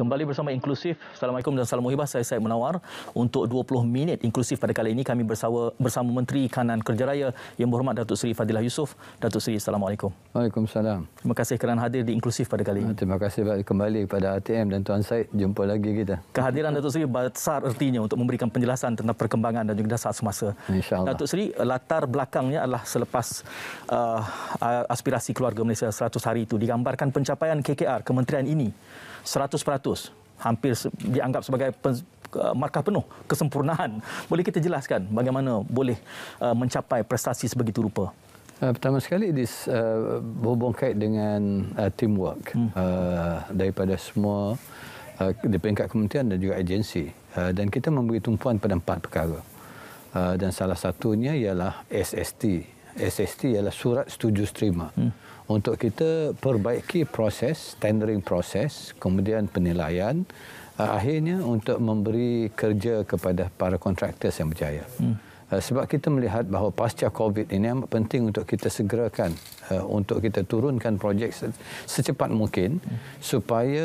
Kembali bersama Inklusif. Assalamualaikum dan salam muhibah. Saya Syed Menawar. Untuk 20 minit Inklusif pada kali ini, kami bersama, bersama Menteri Kanan Kerja Raya yang berhormat Datuk Seri Fadilah Yusof. Datuk Seri, Assalamualaikum. Waalaikumsalam. Terima kasih kerana hadir di Inklusif pada kali ini. Terima kasih banyak kembali kepada ATM dan Tuan Syed. Jumpa lagi kita. Kehadiran Datuk Seri besar artinya untuk memberikan penjelasan tentang perkembangan dan juga dasar semasa. InsyaAllah. Datuk Seri, latar belakangnya adalah selepas uh, aspirasi keluarga Malaysia 100 hari itu digambarkan pencapaian KKR, kementerian ini 100 peratus 100 hampir dianggap sebagai pen, markah penuh kesempurnaan boleh kita jelaskan bagaimana boleh uh, mencapai prestasi sebegitu rupa Uh, pertama sekali ini uh, berhubung kait dengan uh, teamwork hmm. uh, daripada semua uh, di peringkat kementerian dan juga agensi uh, dan kita memberi tumpuan pada empat perkara uh, dan salah satunya ialah SST SST ialah surat setuju terima hmm untuk kita perbaiki proses tendering proses kemudian penilaian uh, akhirnya untuk memberi kerja kepada para kontraktor yang berjaya. Hmm. Uh, sebab kita melihat bahawa pasca Covid ini amat penting untuk kita segerakan uh, untuk kita turunkan projek se- secepat mungkin hmm. supaya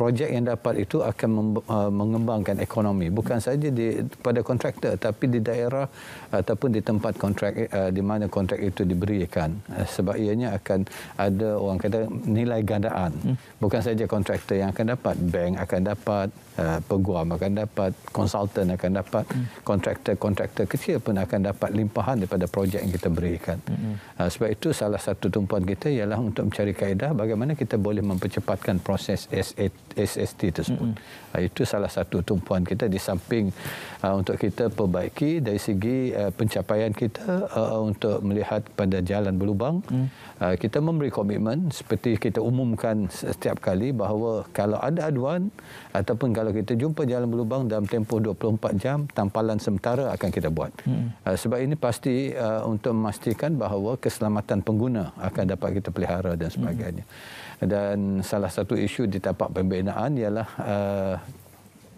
projek yang dapat itu akan uh, mengembangkan ekonomi bukan saja di pada kontraktor tapi di daerah ataupun di tempat kontrak uh, di mana kontrak itu diberikan uh, sebab ianya akan ada orang kata nilai gandaan hmm. bukan saja kontraktor yang akan dapat bank akan dapat peguam akan dapat konsultan akan dapat hmm. kontraktor-kontraktor kecil pun akan dapat limpahan daripada projek yang kita berikan hmm. sebab itu salah satu tumpuan kita ialah untuk mencari kaedah bagaimana kita boleh mempercepatkan proses SAT SST tersebut. Mm -hmm. Itu salah satu tumpuan kita di samping uh, untuk kita perbaiki dari segi uh, pencapaian kita uh, untuk melihat pada jalan berlubang. Mm. Uh, kita memberi komitmen seperti kita umumkan setiap kali bahawa kalau ada aduan ataupun kalau kita jumpa jalan berlubang dalam tempoh 24 jam, tampalan sementara akan kita buat. Mm. Uh, sebab ini pasti uh, untuk memastikan bahawa keselamatan pengguna akan dapat kita pelihara dan sebagainya. Mm dan salah satu isu di tapak pembinaan ialah uh,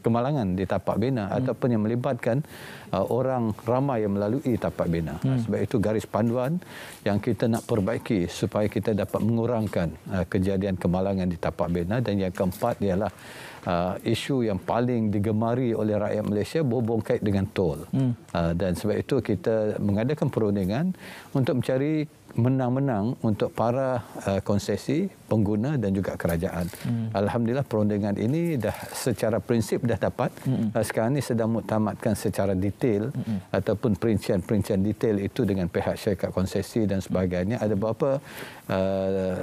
kemalangan di tapak bina hmm. ataupun yang melibatkan uh, orang ramai yang melalui tapak bina. Hmm. Sebab itu garis panduan yang kita nak perbaiki supaya kita dapat mengurangkan uh, kejadian kemalangan di tapak bina dan yang keempat ialah uh, isu yang paling digemari oleh rakyat Malaysia berhubung kait dengan tol. Hmm. Uh, dan sebab itu kita mengadakan perundingan untuk mencari menang-menang untuk para uh, konsesi, pengguna dan juga kerajaan. Hmm. Alhamdulillah perundingan ini dah secara prinsip dah dapat. Hmm. Uh, sekarang ini sedang mutamatkan secara detail hmm. ataupun perincian-perincian detail itu dengan pihak syarikat konsesi dan sebagainya. Ada beberapa uh,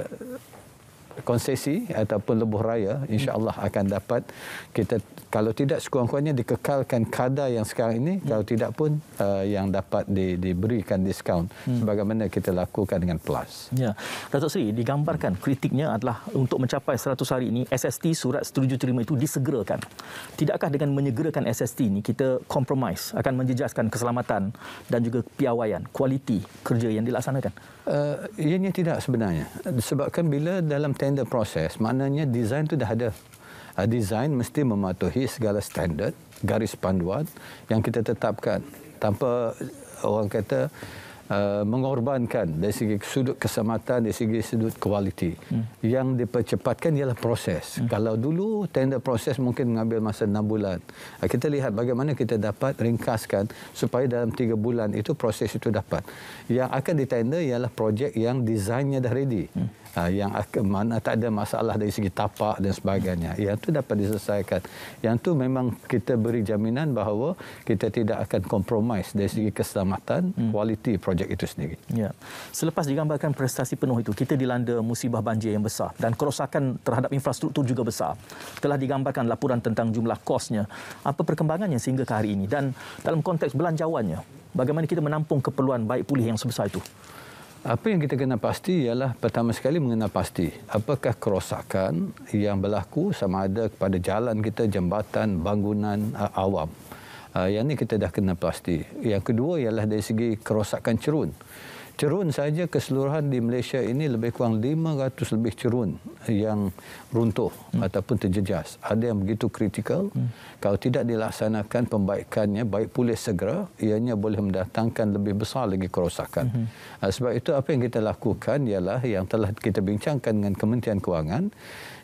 konsesi ataupun lebuh raya insyaallah akan dapat kita kalau tidak sekurang-kurangnya dikekalkan kadar yang sekarang ini hmm. kalau tidak pun uh, yang dapat di, diberikan diskaun hmm. sebagaimana kita lakukan dengan plus. Ya. Datuk Seri digambarkan kritiknya adalah untuk mencapai 100 hari ini SST surat setuju terima itu disegerakan. Tidakkah dengan menyegerakan SST ini kita compromise akan menjejaskan keselamatan dan juga piawaian kualiti kerja yang dilaksanakan? Uh, ianya tidak sebenarnya. Sebabkan bila dalam design the process, maknanya design tu dah ada. A ah, design mesti mematuhi segala standard, garis panduan yang kita tetapkan tanpa orang kata uh, mengorbankan dari segi sudut keselamatan, dari segi sudut kualiti. Hmm. Yang dipercepatkan ialah proses. Hmm. Kalau dulu tender proses mungkin mengambil masa enam bulan. Ah, kita lihat bagaimana kita dapat ringkaskan supaya dalam tiga bulan itu proses itu dapat. Yang akan ditender ialah projek yang desainnya dah ready. Hmm ha, yang mana tak ada masalah dari segi tapak dan sebagainya. Yang itu dapat diselesaikan. Yang itu memang kita beri jaminan bahawa kita tidak akan kompromis dari segi keselamatan, hmm. kualiti hmm. projek itu sendiri. Ya. Selepas digambarkan prestasi penuh itu, kita dilanda musibah banjir yang besar dan kerosakan terhadap infrastruktur juga besar. Telah digambarkan laporan tentang jumlah kosnya. Apa perkembangannya sehingga ke hari ini? Dan dalam konteks belanjawannya, bagaimana kita menampung keperluan baik pulih yang sebesar itu? Apa yang kita kena pasti ialah pertama sekali mengenal pasti apakah kerosakan yang berlaku sama ada kepada jalan kita, jambatan, bangunan awam. yang ini kita dah kena pasti. Yang kedua ialah dari segi kerosakan cerun cerun saja keseluruhan di Malaysia ini lebih kurang 500 lebih cerun yang runtuh hmm. ataupun terjejas. Ada yang begitu kritikal. Hmm. Kalau tidak dilaksanakan pembaikannya, baik pulih segera, ianya boleh mendatangkan lebih besar lagi kerosakan. Hmm. Ah, sebab itu apa yang kita lakukan ialah yang telah kita bincangkan dengan Kementerian Kewangan,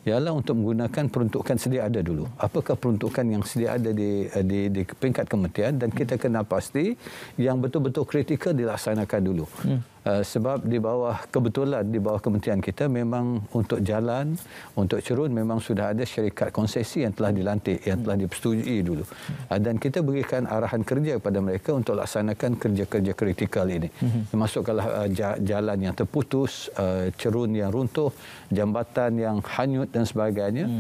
ialah untuk menggunakan peruntukan sedia ada dulu. Apakah peruntukan yang sedia ada di, eh, di, di peringkat kementerian dan kita kena pasti yang betul-betul kritikal dilaksanakan dulu. Hmm. Eh, sebab di bawah kebetulan di bawah kementerian kita memang untuk jalan untuk cerun memang sudah ada syarikat konsesi yang telah dilantik yang telah dipersetujui dulu uh, dan kita berikan arahan kerja kepada mereka untuk laksanakan kerja-kerja kritikal ini termasuklah kalau uh, eh, jalan yang terputus uh, cerun yang runtuh jambatan yang hanyut dan sebagainya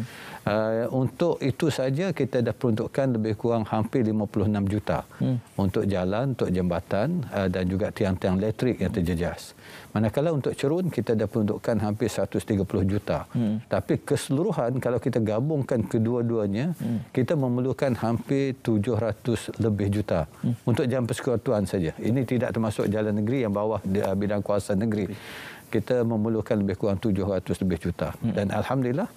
Uh, untuk itu saja kita dah peruntukkan lebih kurang hampir 56 juta hmm. untuk jalan, untuk jambatan uh, dan juga tiang-tiang elektrik yang terjejas. Manakala untuk cerun kita dah peruntukkan hampir 130 juta. Hmm. Tapi keseluruhan kalau kita gabungkan kedua-duanya, hmm. kita memerlukan hampir 700 lebih juta hmm. untuk jam persekutuan saja. Ini tidak termasuk jalan negeri yang bawah uh, bidang kuasa negeri kita memerlukan lebih kurang 700 lebih juta. Hmm. Dan alhamdulillah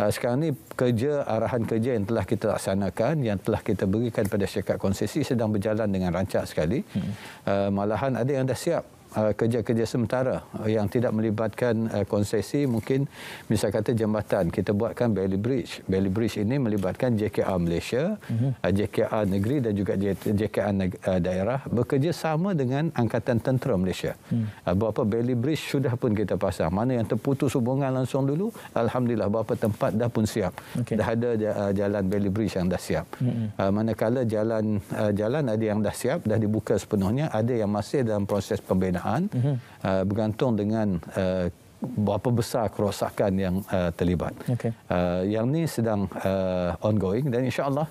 uh, sekarang ni kerja arahan kerja yang telah kita laksanakan yang telah kita berikan pada syarikat konsesi sedang berjalan dengan rancak sekali. Hmm. Uh, malahan ada yang dah siap Eh, kerja-kerja uh, sementara eh, yang tidak melibatkan uh, konsesi mungkin misal kata jambatan kita buatkan Bailey Bridge. Bailey Bridge ini melibatkan JKR Malaysia, uh-huh. Mhm. JKR negeri dan juga JKR uh, daerah bekerjasama dengan angkatan tentera Malaysia. Uh-huh. Uh, berapa Bailey Bridge sudah pun kita pasang. Mana yang terputus hubungan langsung dulu, alhamdulillah berapa tempat dah pun siap. Okay. Dah ada uh, jalan Bailey Bridge yang dah siap. Uh-huh. Uh, manakala jalan uh, jalan ada yang dah siap dah dibuka sepenuhnya, ada yang masih dalam proses pembinaan pembinaan mm -hmm. uh, bergantung dengan uh, berapa besar kerosakan yang uh, terlibat. Okay. Uh, yang ni sedang uh, ongoing dan insyaAllah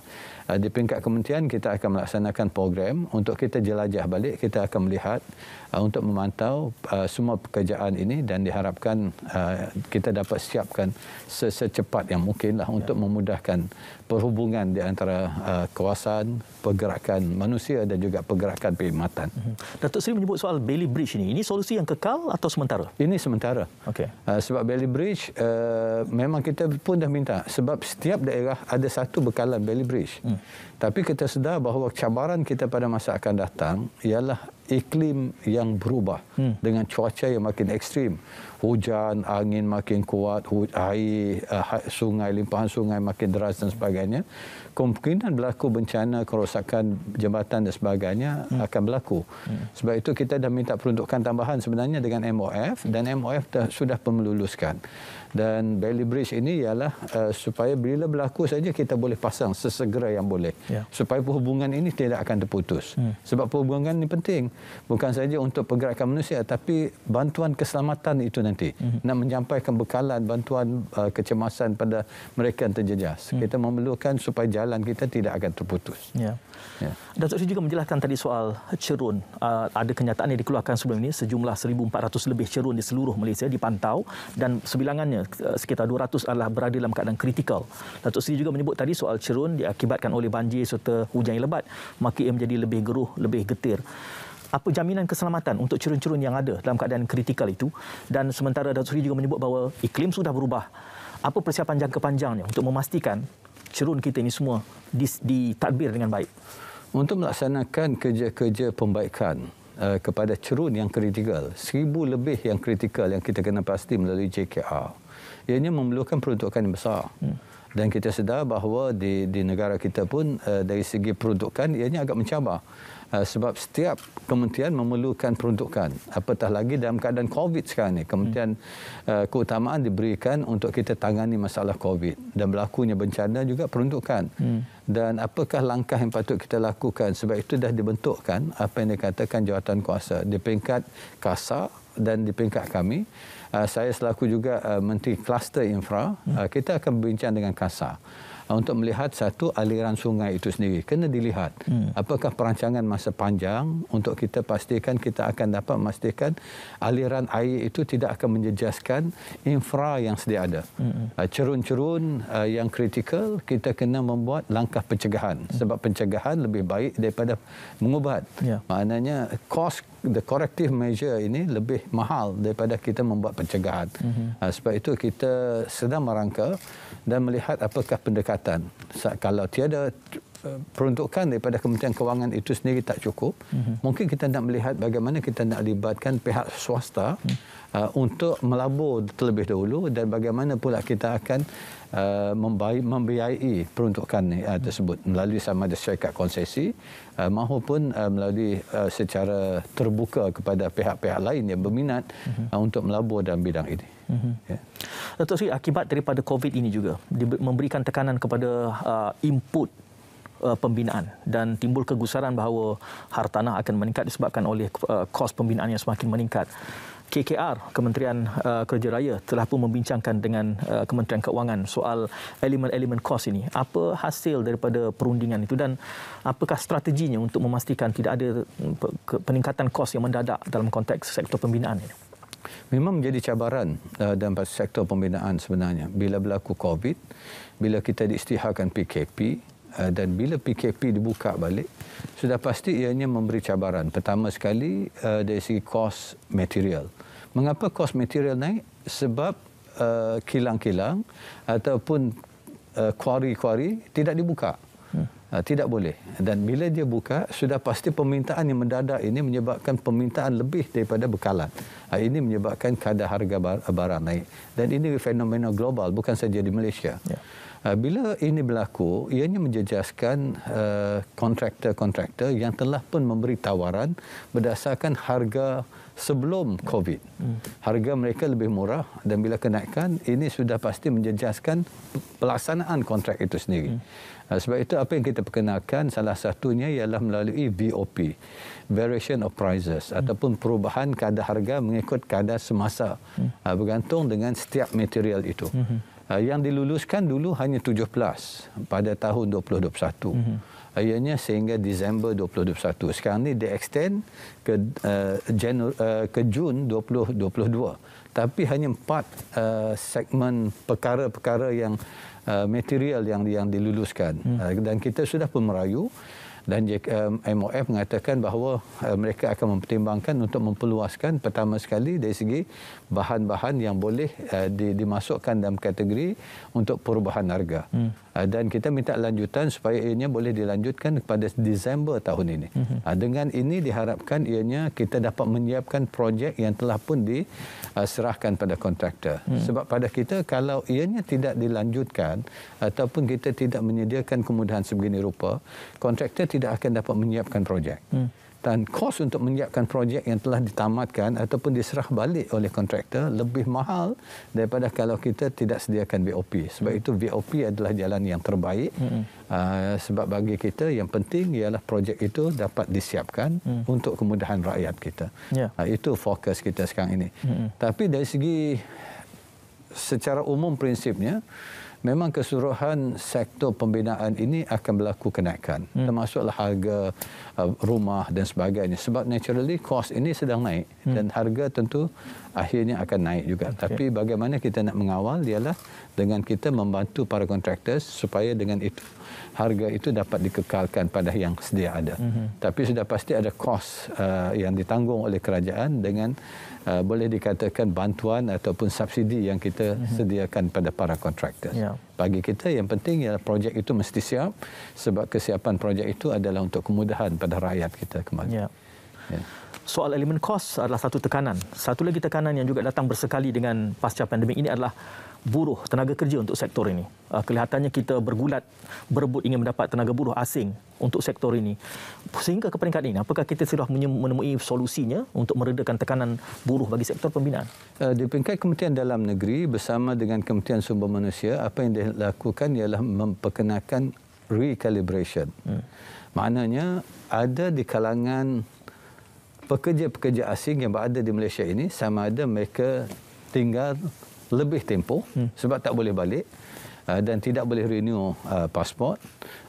uh, di peringkat kementerian kita akan melaksanakan program untuk kita jelajah balik, kita akan melihat uh, untuk memantau uh, semua pekerjaan ini dan diharapkan uh, kita dapat siapkan secepat yang mungkinlah yeah. untuk ya. memudahkan perhubungan di antara uh, kawasan, pergerakan manusia dan juga pergerakan perkhidmatan. Mm-hmm. Datuk Seri menyebut soal Bailey Bridge ini, ini solusi yang kekal atau sementara? Ini sementara. Okay. Uh, ah, sebab Valley Bridge uh, memang kita pun dah minta sebab setiap daerah ada satu bekalan Valley Bridge. Hmm. Tapi kita sedar bahawa cabaran kita pada masa akan datang ialah iklim yang berubah hmm. dengan cuaca yang makin ekstrim. Hujan, angin makin kuat, air, eh, ha, sungai, limpahan sungai makin deras dan sebagainya. Kemungkinan berlaku bencana, kerosakan jambatan dan sebagainya hmm. akan berlaku. Hmm. Sebab itu kita dah minta peruntukan tambahan sebenarnya dengan MOF dan MOF dah sudah pemeluluskan. Dan Bailey Bridge ini ialah uh, supaya bila berlaku saja kita boleh pasang sesegera yang boleh yeah. supaya perhubungan ini tidak akan terputus. Hmm. Sebab perhubungan ini penting bukan saja untuk pergerakan manusia tapi bantuan keselamatan itu nanti hmm. nak menyampaikan bekalan bantuan uh, kecemasan pada mereka yang terjejas. Hmm. Kita memerlukan supaya jalan kita tidak akan terputus. Yeah. Ya. Datuk Seri juga menjelaskan tadi soal cerun. Uh, ada kenyataan yang dikeluarkan sebelum ini sejumlah 1,400 lebih cerun di seluruh Malaysia dipantau dan sebilangannya eh, sekitar 200 adalah berada dalam keadaan kritikal. Datuk Seri juga menyebut tadi soal cerun diakibatkan oleh banjir serta hujan yang lebat maka ia menjadi lebih geruh, lebih getir. Apa jaminan keselamatan untuk cerun-cerun yang ada dalam keadaan kritikal itu? Dan sementara Datuk Seri juga menyebut bahawa iklim sudah berubah. Apa persiapan jangka panjangnya untuk memastikan cerun kita ini semua ditadbir dengan baik? Untuk melaksanakan kerja-kerja pembaikan eh, kepada cerun yang kritikal, seribu lebih yang kritikal yang kita kena pasti melalui JKR, ianya memerlukan peruntukan yang besar. Hmm dan kita sedar bahawa di di negara kita pun uh, dari segi peruntukan ianya agak mencabar eh, sebab setiap kementerian memerlukan peruntukan apatah lagi dalam keadaan covid sekarang ini kementerian uh, keutamaan diberikan untuk kita tangani masalah covid dan berlakunya bencana juga peruntukan hmm. dan apakah langkah yang patut kita lakukan sebab itu dah dibentukkan apa yang dikatakan jawatan kuasa di peringkat kasar dan di peringkat kami Uh, saya selaku juga uh, menteri kluster infra uh, hmm. kita akan berbincang dengan kasar uh, untuk melihat satu aliran sungai itu sendiri kena dilihat hmm. apakah perancangan masa panjang untuk kita pastikan kita akan dapat memastikan aliran air itu tidak akan menjejaskan infra yang sedia ada hmm. Uh, cerun-cerun hmm. uh, yang kritikal kita kena membuat langkah pencegahan hmm. sebab pencegahan lebih baik daripada mengubat yeah. maknanya kos the corrective measure ini lebih mahal daripada kita membuat pencegahan. Mm-hmm. sebab itu kita sedang merangka dan melihat apakah pendekatan. kalau tiada eh, peruntukan daripada Kementerian Kewangan itu sendiri tak cukup, mm-hmm. mungkin kita nak melihat bagaimana kita nak libatkan pihak swasta mm-hmm. Uh, untuk melabur terlebih dahulu dan bagaimana pula kita akan uh, membiayai peruntukan uh, tersebut melalui sama ada syarikat konsesi uh, mahupun uh, melalui uh, secara terbuka kepada pihak-pihak lain yang berminat mhm. uh, untuk melabur dalam bidang ini. Uh-huh. Mhm. Yeah. Dato' Sri, akibat daripada COVID ini juga memberikan tekanan kepada uh, input uh, pembinaan dan timbul kegusaran bahawa hartanah akan meningkat disebabkan oleh uh, kos pembinaan yang semakin meningkat. KKR Kementerian uh, Kerja Raya telah pun membincangkan dengan uh, Kementerian Keuangan soal elemen-elemen kos ini. Apa hasil daripada perundingan itu dan apakah strateginya untuk memastikan tidak ada mm, peningkatan kos yang mendadak dalam konteks sektor pembinaan ini? Memang menjadi cabaran uh, dalam sektor pembinaan sebenarnya. Bila berlaku COVID, bila kita diistiharkan PKP, Eh, dan bila PKP dibuka balik sudah pasti ianya memberi cabaran pertama sekali uh, dari segi kos material mengapa kos material naik sebab uh, kilang-kilang ataupun uh, kuari-kuari tidak dibuka Uh, tidak boleh dan bila dia buka sudah pasti permintaan yang mendadak ini menyebabkan permintaan lebih daripada bekalan uh, ini menyebabkan kadar harga bar- barang naik dan ini fenomena global bukan saja di Malaysia yeah. Ah, bila ini berlaku, ianya menjejaskan ah, kontraktor-kontraktor yang telah pun memberi tawaran berdasarkan harga sebelum COVID. Hmm. Harga mereka lebih murah dan bila kenaikan, ini sudah pasti menjejaskan pelaksanaan kontrak itu sendiri. Hmm. Ah, sebab itu apa yang kita perkenalkan salah satunya ialah melalui VOP, Variation of Prices hmm. ataupun perubahan kadar harga mengikut kadar semasa uh, bergantung dengan setiap material itu. uh yang diluluskan dulu hanya 17 pada tahun 2021. Mm-hmm. Ianya sehingga Disember 2021. Sekarang ini dia extend ke uh, Janu- uh, ke Jun 2022. Tapi hanya empat uh, segmen perkara-perkara yang uh, material yang yang diluluskan. Mm-hmm. Uh, dan kita sudah pun merayu dan MOF um, mengatakan bahawa uh, mereka akan mempertimbangkan untuk memperluaskan pertama sekali dari segi bahan-bahan yang boleh uh, dimasukkan dalam kategori untuk perubahan harga. Hmm. Ah, dan kita minta lanjutan supaya ianya boleh dilanjutkan pada Disember tahun ini. Uh-huh. Dengan ini diharapkan ianya kita dapat menyiapkan projek yang telah pun diserahkan ah, pada kontraktor. Uh-huh. Sebab pada kita kalau ianya tidak dilanjutkan ataupun kita tidak menyediakan kemudahan sebegini rupa, kontraktor tidak akan dapat menyiapkan projek. Uh-huh pembuatan kos untuk menyiapkan projek yang telah ditamatkan ataupun diserah balik oleh kontraktor lebih mahal daripada kalau kita tidak sediakan VOP. Sebab itu VOP adalah jalan yang terbaik. Hmm. Uh, sebab bagi kita yang penting ialah projek itu dapat disiapkan hmm. untuk kemudahan rakyat kita. Yeah. Ya. Uh, itu fokus kita sekarang ini. Hmm. Tapi dari segi secara umum prinsipnya memang keseluruhan sektor pembinaan ini akan berlaku kenaikan hmm. termasuklah harga uh, rumah dan sebagainya sebab naturally cost ini sedang naik hmm. dan harga tentu akhirnya akan naik juga okay. tapi bagaimana kita nak mengawal ialah dengan kita membantu para contractors supaya dengan itu harga itu dapat dikekalkan pada yang sedia ada hmm. tapi sudah pasti ada cost uh, yang ditanggung oleh kerajaan dengan Eh, boleh dikatakan bantuan ataupun subsidi yang kita mm-hmm. sediakan pada para kontraktor. Yeah. Bagi kita yang penting ialah projek itu mesti siap sebab kesiapan projek itu adalah untuk kemudahan pada rakyat kita kembali. Yeah. Yeah. Soal elemen kos adalah satu tekanan. Satu lagi tekanan yang juga datang bersekali dengan pasca pandemik ini adalah buruh, tenaga kerja untuk sektor ini. Ah, kelihatannya kita bergulat, berebut ingin mendapat tenaga buruh asing untuk sektor ini. Sehingga ke peringkat ini, apakah kita sudah menemui solusinya untuk meredakan tekanan buruh bagi sektor pembinaan? Uh, di peringkat Kementerian Dalam Negeri bersama dengan Kementerian Sumber Manusia, apa yang dilakukan ialah memperkenalkan recalibration. Hmm. Maknanya ada di kalangan pekerja-pekerja asing yang berada di Malaysia ini sama ada mereka tinggal lebih tempoh hmm. sebab tak boleh balik uh, dan tidak boleh renew uh, pasport.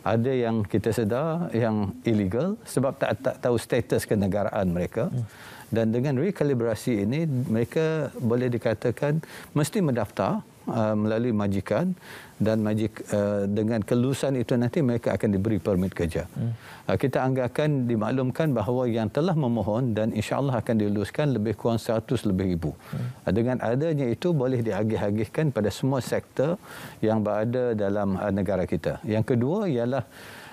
Ada yang kita sedar yang illegal sebab tak, tak tahu status kenegaraan mereka. Hmm. Dan dengan rekalibrasi ini, mereka boleh dikatakan mesti mendaftar Uh, melalui majikan dan majik uh, dengan kelulusan itu nanti mereka akan diberi permit kerja. Hmm. Uh, kita anggarkan dimaklumkan bahawa yang telah memohon dan insya-Allah akan diluluskan lebih kurang 100 lebih ribu. Hmm. Uh, dengan adanya itu boleh diagih-agihkan pada semua sektor yang berada dalam uh, negara kita. Yang kedua ialah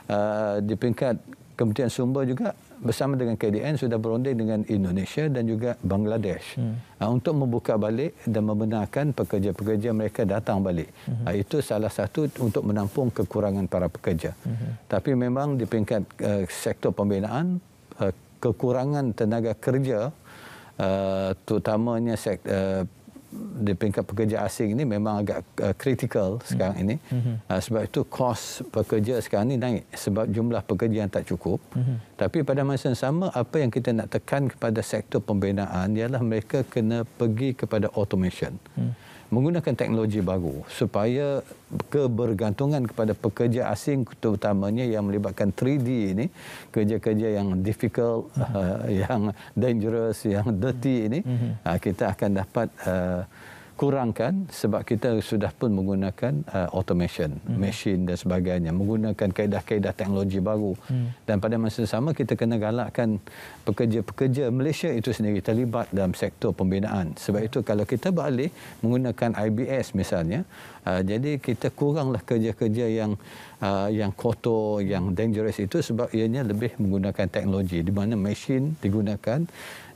uh, di peringkat Kementerian Sumber juga bersama dengan KDN sudah berunding dengan Indonesia dan juga Bangladesh hmm. Ah, untuk membuka balik dan membenarkan pekerja-pekerja mereka datang balik. Hmm. Ah, itu salah satu untuk menampung kekurangan para pekerja. Hmm. Tapi memang di peringkat uh, sektor pembinaan, uh, kekurangan tenaga kerja uh, terutamanya sektor uh, di peringkat pekerja asing ini memang agak kritikal uh, hmm. sekarang ini. Hmm. Uh, sebab itu kos pekerja sekarang ini naik sebab jumlah pekerja yang tak cukup. Uh-huh. Tapi pada masa yang sama apa yang kita nak tekan kepada sektor pembinaan ialah mereka kena pergi kepada automation. Uh-huh menggunakan teknologi baru supaya kebergantungan kepada pekerja asing terutamanya yang melibatkan 3D ini kerja-kerja yang difficult uh-huh. uh, yang dangerous yang dirty ini uh-huh. uh, kita akan dapat uh, kurangkan sebab kita sudah pun menggunakan uh, automation, hmm. machine dan sebagainya, menggunakan kaedah-kaedah teknologi baru. Hmm. Dan pada masa sama kita kena galakkan pekerja-pekerja Malaysia itu sendiri terlibat dalam sektor pembinaan. Sebab itu kalau kita balik menggunakan IBS misalnya, Ah, jadi kita kuranglah kerja-kerja yang uh, yang kotor, yang dangerous itu sebab ianya lebih menggunakan teknologi di mana mesin digunakan.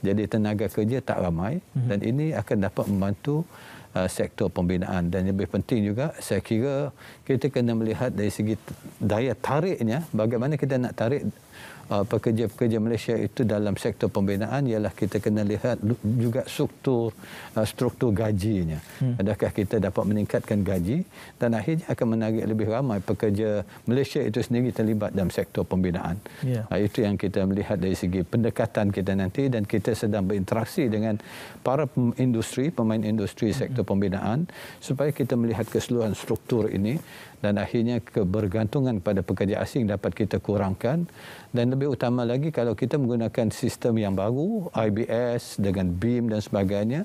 Jadi tenaga kerja tak ramai mm-hmm. dan ini akan dapat membantu uh, sektor pembinaan dan lebih penting juga saya kira kita kena melihat dari segi daya tariknya bagaimana kita nak tarik uh, pekerja-pekerja Malaysia itu dalam sektor pembinaan ialah kita kena lihat juga struktur uh, struktur gajinya. Hmm. Adakah kita dapat meningkatkan gaji dan akhirnya akan menarik lebih ramai pekerja Malaysia itu sendiri terlibat dalam sektor pembinaan. Yeah. Ya. Uh, itu yang kita melihat dari segi pendekatan kita nanti dan kita sedang berinteraksi dengan para industri, pemain industri sektor hmm. pembinaan supaya kita melihat keseluruhan struktur ini dan akhirnya kebergantungan pada pekerja asing dapat kita kurangkan dan lebih utama lagi kalau kita menggunakan sistem yang baru IBS dengan BIM dan sebagainya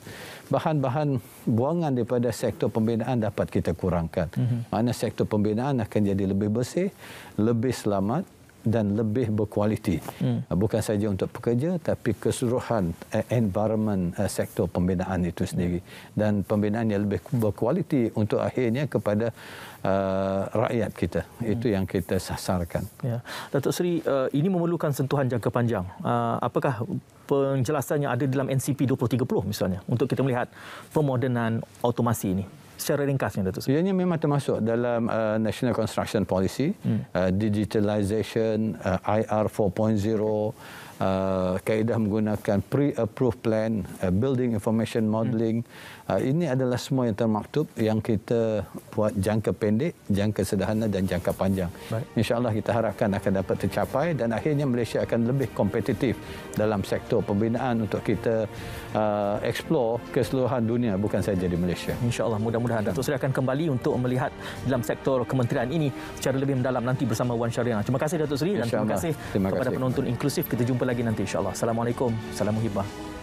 bahan-bahan buangan daripada sektor pembinaan dapat kita kurangkan mm-hmm. mana sektor pembinaan akan jadi lebih bersih lebih selamat dan lebih berkualiti hmm. bukan saja untuk pekerja tapi keseluruhan uh, environment uh, sektor pembinaan itu sendiri hmm. dan pembinaan yang lebih berkualiti untuk akhirnya kepada uh, rakyat kita. Hmm. Itu yang kita sasarkan. Ya. Datuk Seri, uh, ini memerlukan sentuhan jangka panjang. Uh, apakah penjelasan yang ada dalam NCP 2030 misalnya untuk kita melihat pemodenan automasi ini? secara ringkasnya Datuk Seri. Ianya memang termasuk dalam uh, National Construction Policy, hmm. uh, digitalization, uh, IR 4.0, uh, kaedah menggunakan pre-approved plan, uh, building information modeling. Hmm. Uh, ini adalah semua yang termaktub yang kita buat jangka pendek, jangka sederhana dan jangka panjang. InsyaAllah kita harapkan akan dapat tercapai dan akhirnya Malaysia akan lebih kompetitif dalam sektor pembinaan untuk kita uh, explore keseluruhan dunia bukan saja di Malaysia. InsyaAllah mudah-mudahan Datuk Seri akan kembali untuk melihat dalam sektor kementerian ini secara lebih mendalam nanti bersama Wan Syariah. Terima kasih Datuk Seri dan terima kasih, terima kasih kepada penonton inklusif. Kita jumpa jumpa lagi nanti insyaAllah. Assalamualaikum. Salam hibah.